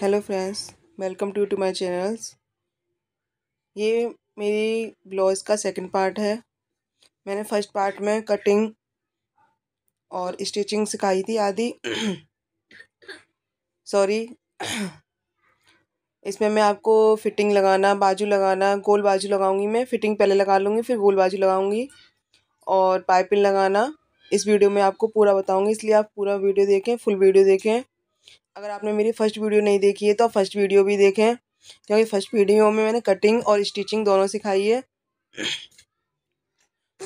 hello friends welcome to to my channels ये मेरी blouse का सेकंड पार्ट है मैंने फर्स्ट पार्ट में कटिंग और स्टिचिंग सिखाई थी आदि सॉरी इसमें मैं आपको फिटिंग लगाना बाजू लगाना गोल बाजू लगाऊंगी मैं फिटिंग पहले लगा लूँगी फिर गोल बाजू लगाऊंगी और पाइपिंग लगाना इस वीडियो में आपको पूरा बताऊँगी इसलिए आप पूरा वीडियो देखें फुल वीडियो देखें अगर आपने मेरी फ़र्स्ट वीडियो नहीं देखी है तो आप फर्स्ट वीडियो भी देखें क्योंकि फ़र्स्ट वीडियो में मैंने कटिंग और स्टिचिंग दोनों सिखाई है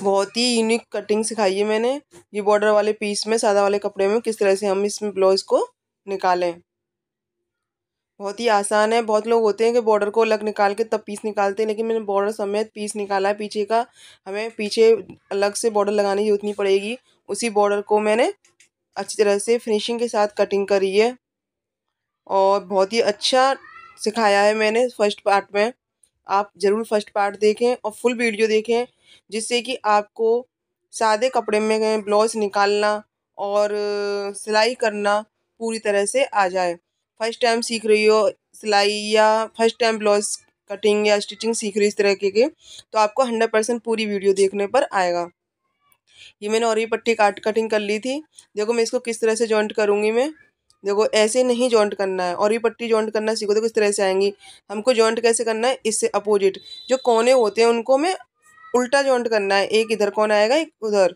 बहुत ही यूनिक कटिंग सिखाई है मैंने ये बॉर्डर वाले पीस में सादा वाले कपड़े में किस तरह से हम इसमें ब्लाउज को निकालें बहुत ही आसान है बहुत लोग होते हैं कि बॉर्डर को अलग निकाल के तब पीस निकालते हैं लेकिन मैंने बॉर्डर समेत पीस निकाला है पीछे का हमें पीछे अलग से बॉर्डर लगाने की जरूरत नहीं पड़ेगी उसी बॉर्डर को मैंने अच्छी तरह से फिनिशिंग के साथ कटिंग करी है और बहुत ही अच्छा सिखाया है मैंने फर्स्ट पार्ट में आप ज़रूर फर्स्ट पार्ट देखें और फुल वीडियो देखें जिससे कि आपको सादे कपड़े में ब्लाउज निकालना और सिलाई करना पूरी तरह से आ जाए फर्स्ट टाइम सीख रही हो सिलाई या फर्स्ट टाइम ब्लाउज कटिंग या स्टिचिंग सीख रही इस तरह के, तो आपको हंड्रेड परसेंट पूरी वीडियो देखने पर आएगा ये मैंने और ये पट्टी काट कटिंग कर ली थी देखो मैं इसको किस तरह से जॉइंट करूँगी मैं देखो ऐसे नहीं जॉइंट करना है और ये पट्टी जॉइंट करना सीखो देखो इस तरह से आएंगी हमको जॉइंट कैसे करना है इससे अपोजिट जो कोने होते हैं उनको हमें उल्टा जॉइंट करना है एक इधर कौन आएगा एक उधर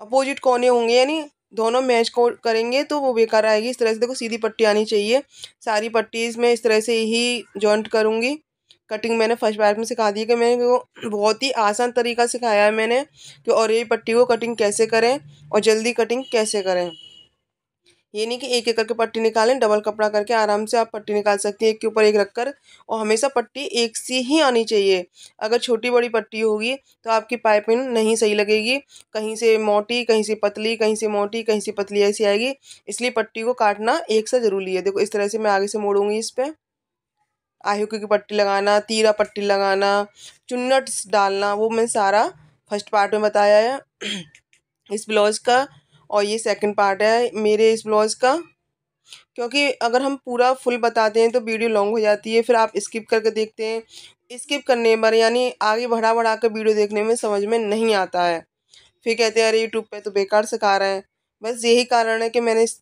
अपोजिट कोने होंगे यानी दोनों मैच को करेंगे तो वो बेकार आएगी इस तरह से देखो सीधी पट्टी आनी चाहिए सारी पट्टीज मैं इस तरह से ही जॉइंट करूँगी कटिंग मैंने फर्स्ट बार में सिखा दी कि मैंने बहुत ही आसान तरीका सिखाया है मैंने कि और ये पट्टी को कटिंग कैसे करें और जल्दी कटिंग कैसे करें ये नहीं कि एक एक करके पट्टी निकालें डबल कपड़ा करके आराम से आप पट्टी निकाल सकती हैं एक के ऊपर एक रखकर और हमेशा पट्टी एक सी ही आनी चाहिए अगर छोटी बड़ी पट्टी होगी तो आपकी पाइपिंग नहीं सही लगेगी कहीं से मोटी कहीं से पतली कहीं से मोटी कहीं से पतली ऐसी आएगी इसलिए पट्टी को काटना एक सा ज़रूरी है देखो इस तरह से मैं आगे से मोड़ूंगी इस पर आयु की पट्टी लगाना तीरा पट्टी लगाना चुन्नट्स डालना वो मैं सारा फर्स्ट पार्ट में बताया है इस ब्लाउज का और ये सेकंड पार्ट है मेरे इस ब्लाउज़ का क्योंकि अगर हम पूरा फुल बताते हैं तो वीडियो लॉन्ग हो जाती है फिर आप स्किप करके देखते हैं स्किप करने पर यानी आगे बढ़ा बढ़ा कर वीडियो देखने में समझ में नहीं आता है फिर कहते हैं अरे यूट्यूब पे तो बेकार सिखा रहे हैं बस यही कारण है कि मैंने इस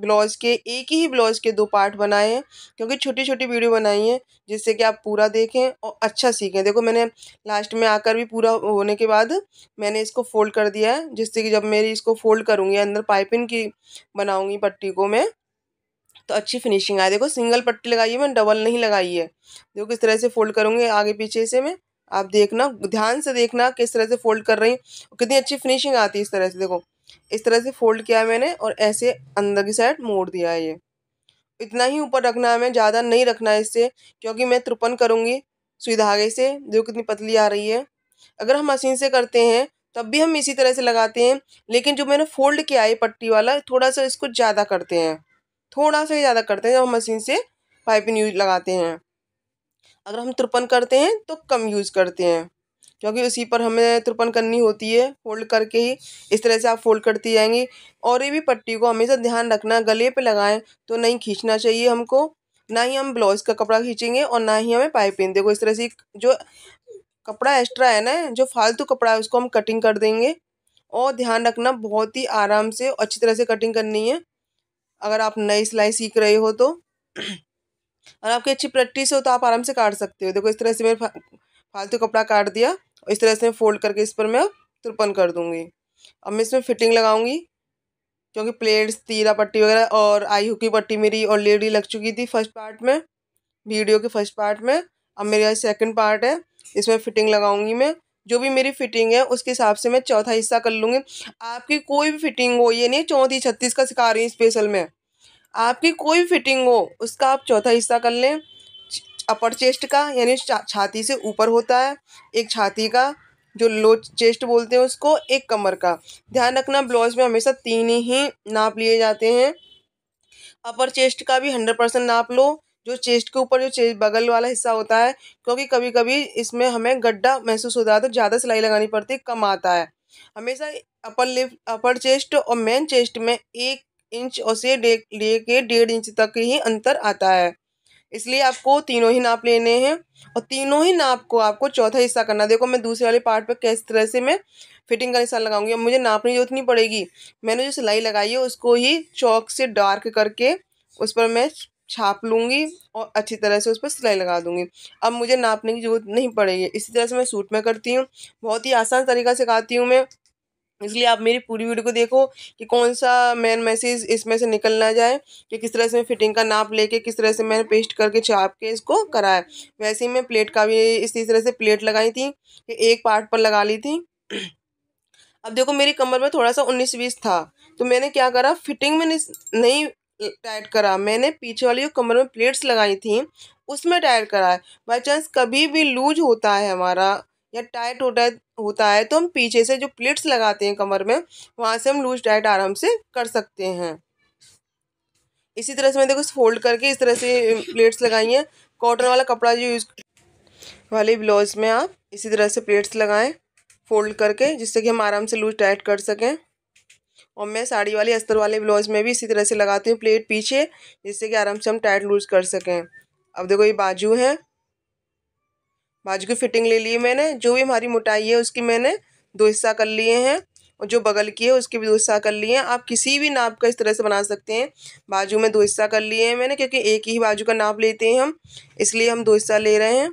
ब्लाउज के एक ही ब्लाउज के दो पार्ट बनाए हैं क्योंकि छोटी छोटी वीडियो बनाई है जिससे कि आप पूरा देखें और अच्छा सीखें देखो मैंने लास्ट में आकर भी पूरा होने के बाद मैंने इसको फोल्ड कर दिया है जिससे कि जब मेरी इसको फोल्ड करूँगी अंदर पाइपिंग की बनाऊँगी पट्टी को मैं तो अच्छी फिनिशिंग आए देखो सिंगल पट्टी लगाई है मैंने डबल नहीं लगाई है देखो किस तरह से फोल्ड करूँगी आगे पीछे से मैं आप देखना ध्यान से देखना किस तरह से फोल्ड कर रही हूँ कितनी अच्छी फिनिशिंग आती है इस तरह से देखो इस तरह से फोल्ड किया है मैंने और ऐसे अंदर की साइड मोड़ दिया है ये इतना ही ऊपर रखना है हमें ज़्यादा नहीं रखना है इससे क्योंकि मैं त्रुपन करूँगी सुई धागे से जो कितनी पतली आ रही है अगर हम मशीन से करते हैं तब भी हम इसी तरह से लगाते हैं लेकिन जो मैंने फोल्ड किया है पट्टी वाला थोड़ा सा इसको ज़्यादा करते हैं थोड़ा सा ही ज़्यादा करते हैं जब हम मशीन से पाइपिंग यूज लगाते हैं अगर हम त्रुपन करते हैं तो कम यूज़ करते हैं क्योंकि उसी पर हमें तिरपन करनी होती है फोल्ड करके ही इस तरह से आप फोल्ड करती जाएंगी और ये भी पट्टी को हमेशा ध्यान रखना गले पे लगाएं तो नहीं खींचना चाहिए हमको ना ही हम ब्लाउज का कपड़ा खींचेंगे और ना ही हमें पाइपिंग देखो इस तरह से जो कपड़ा एक्स्ट्रा है ना जो फालतू कपड़ा है उसको हम कटिंग कर देंगे और ध्यान रखना बहुत ही आराम से अच्छी तरह से कटिंग करनी है अगर आप नई सिलाई सीख रहे हो तो और आपकी अच्छी प्रैक्टिस हो तो आप आराम से काट सकते हो देखो इस तरह से मेरे फालतू कपड़ा काट दिया और इस तरह से फोल्ड करके इस पर मैं तुरपन कर दूँगी अब मैं इसमें फ़िटिंग लगाऊँगी क्योंकि प्लेट्स तीरा पट्टी वगैरह और आई हुकी की पट्टी मेरी ऑलरेडी लग चुकी थी फर्स्ट पार्ट में वीडियो के फर्स्ट पार्ट में अब मेरा सेकंड पार्ट है इसमें फ़िटिंग लगाऊंगी मैं जो भी मेरी फिटिंग है उसके हिसाब से मैं चौथा हिस्सा कर लूँगी आपकी कोई भी फिटिंग हो ये नहीं चौथी छत्तीस का सिखा रही हूँ स्पेशल में आपकी कोई भी फिटिंग हो उसका आप चौथा हिस्सा कर लें अपर चेस्ट का यानी छाती से ऊपर होता है एक छाती का जो लो चेस्ट बोलते हैं उसको एक कमर का ध्यान रखना ब्लाउज में हमेशा तीन ही नाप लिए जाते हैं अपर चेस्ट का भी हंड्रेड परसेंट नाप लो जो चेस्ट के ऊपर जो चेस्ट बगल वाला हिस्सा होता है क्योंकि कभी कभी इसमें हमें गड्ढा महसूस होता है तो ज़्यादा सिलाई लगानी पड़ती कम आता है हमेशा अपर लिफ्ट अपर चेस्ट और मेन चेस्ट में एक इंच और से ले के डेढ़ इंच तक ही अंतर आता है इसलिए आपको तीनों ही नाप लेने हैं और तीनों ही नाप को आपको चौथा हिस्सा करना देखो मैं दूसरे वाले पार्ट पर किस तरह से मैं फिटिंग का हिस्सा लगाऊंगी अब मुझे नापने की जरूरत नहीं पड़ेगी मैंने जो सिलाई लगाई है उसको ही चौक से डार्क करके उस पर मैं छाप लूँगी और अच्छी तरह से उस पर सिलाई लगा दूँगी अब मुझे नापने की जरूरत नहीं पड़ेगी इसी तरह से मैं सूट में करती हूँ बहुत ही आसान तरीका सिखाती हूँ मैं इसलिए आप मेरी पूरी वीडियो को देखो कि कौन सा मेन मैसेज इसमें से निकल ना जाए कि किस तरह से मैं फिटिंग का नाप लेके किस तरह से मैंने पेस्ट करके छाप के इसको कराया वैसे ही मैं प्लेट का भी इसी तरह से प्लेट लगाई थी कि एक पार्ट पर लगा ली थी अब देखो मेरी कमर में थोड़ा सा उन्नीस बीस था तो मैंने क्या करा फिटिंग में नहीं टाइट करा मैंने पीछे वाली जो कमर में प्लेट्स लगाई थी उसमें टाइट करा है बाई चांस कभी भी लूज होता है हमारा या टाइट होता होता है तो हम पीछे से जो प्लेट्स लगाते हैं कमर में वहाँ से हम लूज टाइट आराम से कर सकते हैं इसी तरह से मैं देखो फोल्ड करके इस तरह से प्लेट्स लगाई हैं कॉटन वाला कपड़ा जो यूज़ वाले ब्लाउज में आप इसी तरह से प्लेट्स लगाएं फोल्ड करके जिससे कि हम आराम से लूज टाइट कर सकें और मैं साड़ी वाले अस्तर वाले ब्लाउज में भी इसी तरह से लगाती हूँ प्लेट पीछे जिससे कि आराम से हम टाइट लूज कर सकें अब देखो ये बाजू है बाजू की फिटिंग ले ली है मैंने जो भी हमारी मोटाई है उसकी मैंने दो हिस्सा कर लिए हैं और जो बगल की है उसके भी दो हिस्सा कर लिए हैं आप किसी भी नाप का इस तरह से बना सकते हैं बाजू में दो हिस्सा कर लिए हैं मैंने क्योंकि एक ही बाजू का नाप लेते हैं हम इसलिए हम दो हिस्सा ले रहे हैं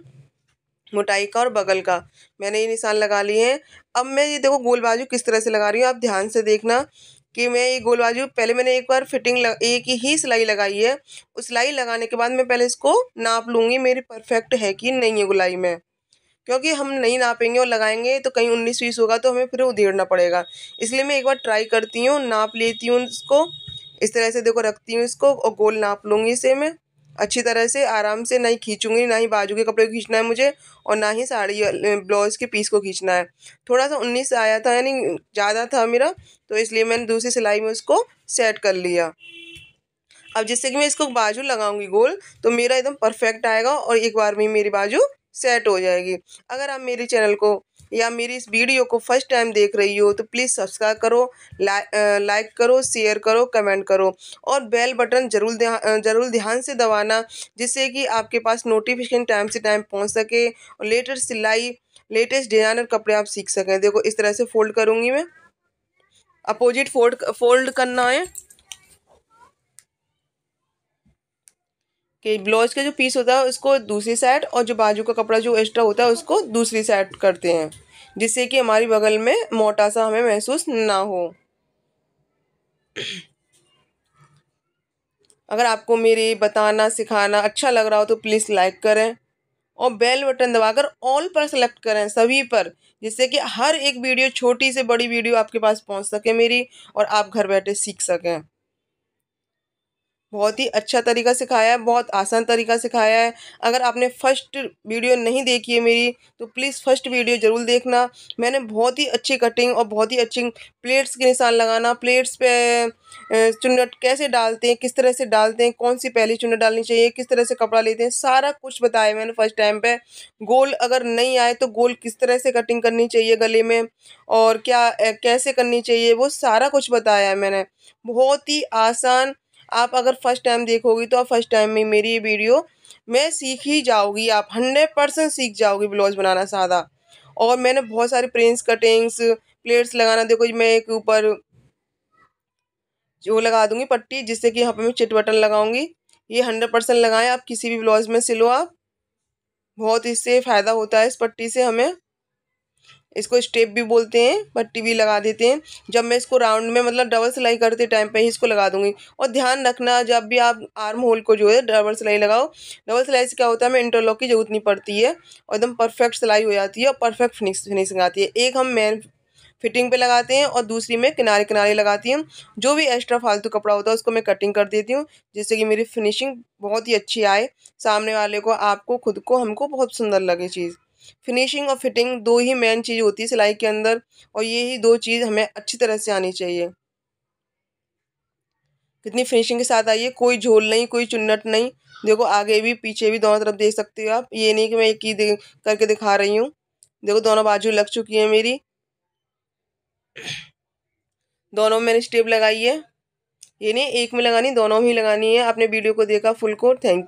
मोटाई का और बगल का मैंने ये निशान लगा लिए हैं अब मैं ये देखो गोल बाजू किस तरह से लगा रही हूँ आप ध्यान से देखना कि मैं ये गोल बाजू पहले मैंने एक बार फिटिंग लग, एक ही सिलाई लगाई है उस सिलाई लगाने के बाद मैं पहले इसको नाप लूँगी मेरी परफेक्ट है कि नहीं है गुलाई में क्योंकि हम नहीं नापेंगे और लगाएंगे तो कहीं उन्नीस बीस होगा तो हमें फिर उधेड़ना पड़ेगा इसलिए मैं एक बार ट्राई करती हूँ नाप लेती हूँ इसको इस तरह से देखो रखती हूँ इसको और गोल नाप लूँगी इसे मैं अच्छी तरह से आराम से ना ही खींचूंगी ना ही बाजू के कपड़े को खींचना है मुझे और ना ही साड़ी ब्लाउज़ के पीस को खींचना है थोड़ा सा उन्नीस आया था यानी ज़्यादा था मेरा तो इसलिए मैंने दूसरी सिलाई में उसको सेट कर लिया अब जिससे कि मैं इसको बाजू लगाऊंगी गोल तो मेरा एकदम परफेक्ट आएगा और एक बार में मेरी बाजू सेट हो जाएगी अगर आप मेरे चैनल को या मेरी इस वीडियो को फर्स्ट टाइम देख रही हो तो प्लीज़ सब्सक्राइब करो ला, लाइक करो शेयर करो कमेंट करो और बेल बटन जरूर जरूर ध्यान से दबाना जिससे कि आपके पास नोटिफिकेशन टाइम से टाइम पहुँच सके और लेटेस्ट सिलाई लेटेस्ट डिजाइनर कपड़े आप सीख सकें देखो इस तरह से फोल्ड करूँगी मैं अपोजिट फोल्ड फोल्ड करना है कि ब्लाउज का जो पीस होता है उसको दूसरी साइड और जो बाजू का कपड़ा जो एक्स्ट्रा होता है उसको दूसरी साइड करते हैं जिससे कि हमारी बगल में मोटा सा हमें महसूस ना हो अगर आपको मेरे बताना सिखाना अच्छा लग रहा हो तो प्लीज़ लाइक करें और बेल बटन दबाकर ऑल पर सेलेक्ट करें सभी पर जिससे कि हर एक वीडियो छोटी से बड़ी वीडियो आपके पास पहुंच सके मेरी और आप घर बैठे सीख सकें बहुत ही अच्छा तरीका सिखाया है बहुत आसान तरीका सिखाया है अगर आपने फ़र्स्ट वीडियो नहीं देखी है मेरी तो प्लीज़ फर्स्ट वीडियो ज़रूर देखना मैंने बहुत ही अच्छी कटिंग और बहुत ही अच्छी प्लेट्स के निशान लगाना प्लेट्स पे चुनट कैसे डालते हैं किस तरह से डालते हैं कौन सी पहली चुनट डालनी चाहिए किस तरह से कपड़ा लेते हैं सारा कुछ बताया मैंने फ़र्स्ट टाइम पर गोल अगर नहीं आए तो गोल किस तरह से कटिंग करनी चाहिए गले में और क्या कैसे करनी चाहिए वो सारा कुछ बताया है मैंने बहुत ही आसान आप अगर फर्स्ट टाइम देखोगी तो आप फर्स्ट टाइम में मेरी ये वीडियो मैं सीख ही जाओगी आप हंड्रेड परसेंट सीख जाओगी ब्लाउज बनाना सादा और मैंने बहुत सारे प्रिंस कटिंग्स प्लेट्स लगाना देखो जी मैं एक ऊपर जो लगा दूंगी पट्टी जिससे कि यहाँ पर मैं चिट बटन लगाऊंगी ये हंड्रेड परसेंट लगाएं आप किसी भी ब्लाउज में सिलो आप बहुत इससे फ़ायदा होता है इस पट्टी से हमें इसको स्टेप भी बोलते हैं पट्टी भी लगा देते हैं जब मैं इसको राउंड में मतलब डबल सिलाई करते टाइम पे ही इसको लगा दूँगी और ध्यान रखना जब भी आप आर्म होल को जो है डबल सिलाई लगाओ डबल सिलाई से क्या होता है हमें इंटरलॉक की जरूरत नहीं पड़ती है और एकदम परफेक्ट सिलाई हो जाती है और परफेक्ट फिनिश फिनिशिंग आती है एक हम मेन फिटिंग पे लगाते हैं और दूसरी में किनारे किनारे लगाती हूँ जो भी एक्स्ट्रा फालतू कपड़ा होता है उसको मैं कटिंग कर देती हूँ जिससे कि मेरी फिनिशिंग बहुत ही अच्छी आए सामने वाले को आपको खुद को हमको बहुत सुंदर लगे चीज़ फिनिशिंग और फिटिंग दो ही मेन चीज़ होती है सिलाई के अंदर और ये ही दो चीज़ हमें अच्छी तरह से आनी चाहिए कितनी फिनिशिंग के साथ आई है कोई झोल नहीं कोई चुन्नट नहीं देखो आगे भी पीछे भी दोनों तरफ देख सकते हो आप ये नहीं कि मैं एक ही करके दिखा रही हूँ देखो दोनों बाजू लग चुकी है मेरी दोनों में मैंने स्टेप लगाई है ये नहीं एक में लगानी दोनों में ही लगानी है आपने वीडियो को देखा फुल कोर थैंक यू